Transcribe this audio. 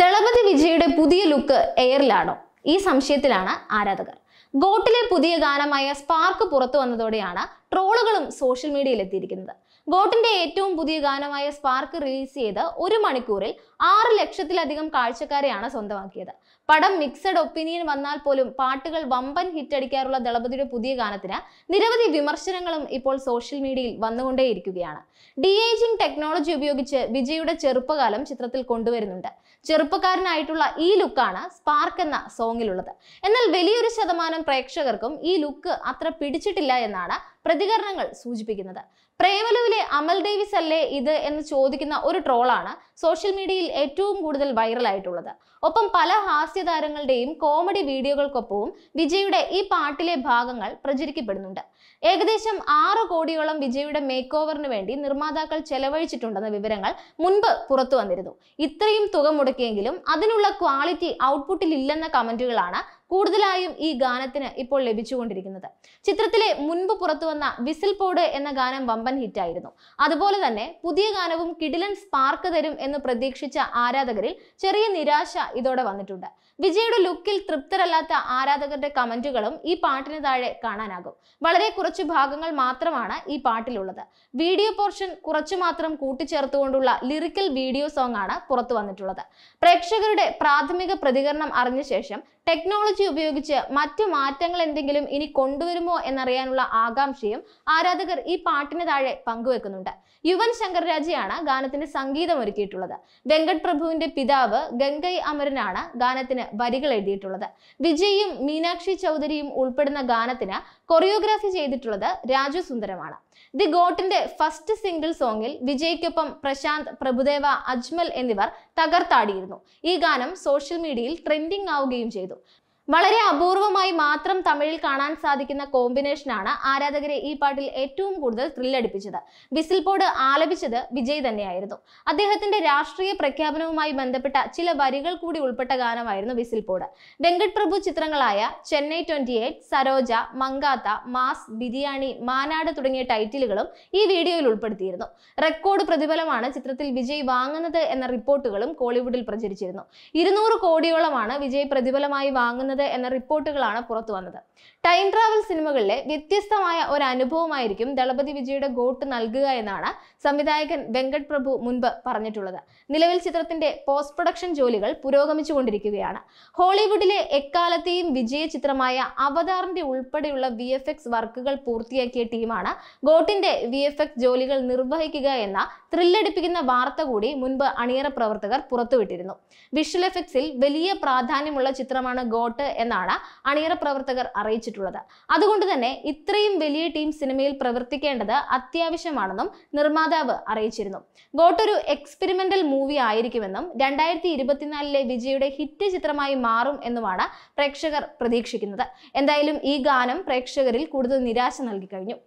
ദളപതി വിജയുടെ പുതിയ ലുക്ക് എയറിലാണോ ഈ സംശയത്തിലാണ് ആരാധകർ ഗോട്ടിലെ പുതിയ ഗാനമായ സ്പാർക്ക് പുറത്തു വന്നതോടെയാണ് ട്രോളുകളും സോഷ്യൽ മീഡിയയിൽ എത്തിയിരിക്കുന്നത് ഗോട്ടിന്റെ ഏറ്റവും പുതിയ ഗാനമായ സ്പാർക്ക് റിലീസ് ചെയ്ത് ഒരു മണിക്കൂറിൽ ആറ് ലക്ഷത്തിലധികം കാഴ്ചക്കാരെയാണ് സ്വന്തമാക്കിയത് പടം മിക്സഡ് ഒപ്പീനിയൻ വന്നാൽ പോലും പാട്ടുകൾ വമ്പൻ ഹിറ്റ് അടിക്കാറുള്ള ദളപതിയുടെ പുതിയ ഗാനത്തിന് നിരവധി വിമർശനങ്ങളും ഇപ്പോൾ സോഷ്യൽ മീഡിയയിൽ വന്നുകൊണ്ടേയിരിക്കുകയാണ് ഡി ഏജിംഗ് ടെക്നോളജി ഉപയോഗിച്ച് വിജയുടെ ചെറുപ്പകാലം ചിത്രത്തിൽ കൊണ്ടുവരുന്നുണ്ട് ചെറുപ്പക്കാരനായിട്ടുള്ള ഈ ലുക്കാണ് സ്പാർക്ക് എന്ന സോങ്ങിലുള്ളത് എന്നാൽ വലിയൊരു ശതമാനം പ്രേക്ഷകർക്കും ഈ ലുക്ക് അത്ര പിടിച്ചിട്ടില്ല എന്നാണ് പ്രതികരണങ്ങൾ സൂചിപ്പിക്കുന്നത് പ്രേവലുവിലെ അമൽ ഡേവിസ് അല്ലേ ഇത് എന്ന് ചോദിക്കുന്ന ഒരു ട്രോളാണ് സോഷ്യൽ മീഡിയയിൽ ഏറ്റവും കൂടുതൽ വൈറലായിട്ടുള്ളത് ഒപ്പം പല ഹാസ്യ താരങ്ങളുടെയും കോമഡി വീഡിയോകൾക്കൊപ്പവും വിജയുടെ ഈ പാട്ടിലെ ഭാഗങ്ങൾ പ്രചരിക്കപ്പെടുന്നുണ്ട് ഏകദേശം ആറ് കോടിയോളം വിജയുടെ മേക്ക് ഓവറിന് വേണ്ടി നിർമ്മാതാക്കൾ ചെലവഴിച്ചിട്ടുണ്ടെന്ന വിവരങ്ങൾ മുൻപ് പുറത്തു വന്നിരുന്നു ഇത്രയും തുക മുടക്കിയെങ്കിലും അതിനുള്ള ക്വാളിറ്റി ഔട്ട്പുട്ടിൽ ഇല്ലെന്ന കമന്റുകളാണ് കൂടുതലായും ഈ ഗാനത്തിന് ഇപ്പോൾ ലഭിച്ചുകൊണ്ടിരിക്കുന്നത് ചിത്രത്തിലെ മുൻപ് പുറത്തുവന്ന വിസിൽ പോഡ് എന്ന ഗാനം വമ്പൻ ഹിറ്റായിരുന്നു അതുപോലെ തന്നെ പുതിയ ഗാനവും കിടിലൻ സ്പാർക്ക് തരും എന്ന് പ്രതീക്ഷിച്ച ആരാധകരിൽ ചെറിയ നിരാശ ഇതോടെ വന്നിട്ടുണ്ട് വിജയുടെ ലുക്കിൽ തൃപ്തരല്ലാത്ത ആരാധകരുടെ കമന്റുകളും ഈ പാട്ടിന് താഴെ കാണാനാകും വളരെ കുറച്ച് ഭാഗങ്ങൾ മാത്രമാണ് ഈ പാട്ടിലുള്ളത് വീഡിയോ പോർഷൻ കുറച്ചു മാത്രം കൂട്ടിച്ചേർത്തുകൊണ്ടുള്ള ലിറിക്കൽ വീഡിയോ സോങ് ആണ് പുറത്തു വന്നിട്ടുള്ളത് പ്രേക്ഷകരുടെ പ്രാഥമിക പ്രതികരണം അറിഞ്ഞ ശേഷം ടെക്നോളജി ഉപയോഗിച്ച് മറ്റു മാറ്റങ്ങൾ എന്തെങ്കിലും ഇനി കൊണ്ടുവരുമോ എന്നറിയാനുള്ള ആകാംക്ഷയും ആരാധകർ ഈ പാട്ടിന് താഴെ പങ്കുവെക്കുന്നുണ്ട് യുവൻ ശങ്കർ രാജയാണ് ഗാനത്തിന് സംഗീതം ഒരുക്കിയിട്ടുള്ളത് വെങ്കട് പ്രഭുവിന്റെ പിതാവ് ഗംഗൈ അമരനാണ് ഗാനത്തിന് വരികൾ എഴുതിയിട്ടുള്ളത് വിജയും മീനാക്ഷി ചൗധരിയും ഉൾപ്പെടുന്ന ഗാനത്തിന് കൊറിയോഗ്രാഫി ചെയ്തിട്ടുള്ളത് രാജു സുന്ദരമാണ് ദി ഗോട്ടിന്റെ ഫസ്റ്റ് സിംഗിൾ സോങ്ങിൽ വിജയ്ക്കൊപ്പം പ്രശാന്ത് പ്രഭുദേവ അജ്മൽ എന്നിവർ തകർത്താടിയിരുന്നു ഈ ഗാനം സോഷ്യൽ മീഡിയയിൽ ട്രെൻഡിംഗ് ആവുകയും ചെയ്തു വളരെ അപൂർവമായി മാത്രം തമിഴിൽ കാണാൻ സാധിക്കുന്ന കോമ്പിനേഷനാണ് ആരാധകരെ ഈ പാട്ടിൽ ഏറ്റവും കൂടുതൽ ത്രില്ലടിപ്പിച്ചത് വിസിൽ പോഡ് ആലപിച്ചത് വിജയ് തന്നെയായിരുന്നു അദ്ദേഹത്തിന്റെ രാഷ്ട്രീയ പ്രഖ്യാപനവുമായി ബന്ധപ്പെട്ട ചില വരികൾ കൂടി ഉൾപ്പെട്ട ഗാനമായിരുന്നു വിസിൽ പോഡ് വെങ്കട് പ്രഭു ചിത്രങ്ങളായ Chennai twenty eight Saroja Mankatha Mass Biriyani Maanaadu തുടങ്ങിയ ടൈറ്റിലുകളും ഈ വീഡിയോയിൽ ഉൾപ്പെടുത്തിയിരുന്നു റെക്കോർഡ് പ്രതിഫലമാണ് ചിത്രത്തിൽ വിജയ് വാങ്ങുന്നത് എന്ന റിപ്പോർട്ടുകളും കോളിവുഡിൽ പ്രചരിച്ചിരുന്നു ഇരുന്നൂറ് കോടിയോളമാണ് വിജയ് പ്രതിഫലമായി വാങ്ങുന്നത് ചെയ്യുന്നത് എന്ന റിപ്പോർട്ടുകളാണ് പുറത്തു വന്നത് ടൈം ട്രാവൽ സിനിമകളിലെ വ്യത്യസ്തമായ ഒരു അനുഭവമായിരിക്കും ദളപതി വിജയുടെ ഗോട്ട് നൽകുക എന്നാണ് സംവിധായകൻ വെങ്കട് പ്രഭു മുൻപ് പറഞ്ഞിട്ടുള്ളത് നിലവിൽ ചിത്രത്തിന്റെ പോസ്റ്റ് പ്രൊഡക്ഷൻ ജോലികൾ പുരോഗമിച്ചുകൊണ്ടിരിക്കുകയാണ് ഹോളിവുഡിലെ എക്കാലത്തെയും വിജയ ചിത്രമായ അവതാറിന്റെ ഉൾപ്പെടെയുള്ള വി എഫ് എക്സ് വർക്കുകൾ പൂർത്തിയാക്കിയ ടീമാണ് ഗോട്ടിന്റെ വി എഫ് എക്സ് ജോലികൾ നിർവഹിക്കുക എന്ന ത്രില്ലടിപ്പിക്കുന്ന വാർത്ത കൂടി മുൻപ് അണിയറ പ്രവർത്തകർ പുറത്തുവിട്ടിരുന്നു വിഷ്വൽ എഫക്ട്സിൽ വലിയ പ്രാധാന്യമുള്ള ചിത്രമാണ് ഗോട്ട് എന്നാണ് അണിയറ പ്രവർത്തകർ അറിയിച്ചിട്ടുള്ളത് അതുകൊണ്ട് തന്നെ ഇത്രയും വലിയ ടീം സിനിമയിൽ പ്രവർത്തിക്കേണ്ടത് അത്യാവശ്യമാണെന്നും നിർമ്മാതാവ് അറിയിച്ചിരുന്നു ഗോട്ടൊരു ഒരു എക്സ്പെരിമെന്റൽ മൂവി ആയിരിക്കുമെന്നും രണ്ടായിരത്തി ഇരുപത്തിനാലിലെ വിജയുടെ ഹിറ്റ് ചിത്രമായി മാറും എന്നുമാണ് പ്രേക്ഷകർ പ്രതീക്ഷിക്കുന്നത് എന്തായാലും ഈ ഗാനം പ്രേക്ഷകരിൽ കൂടുതൽ നിരാശ നൽകി കഴിഞ്ഞു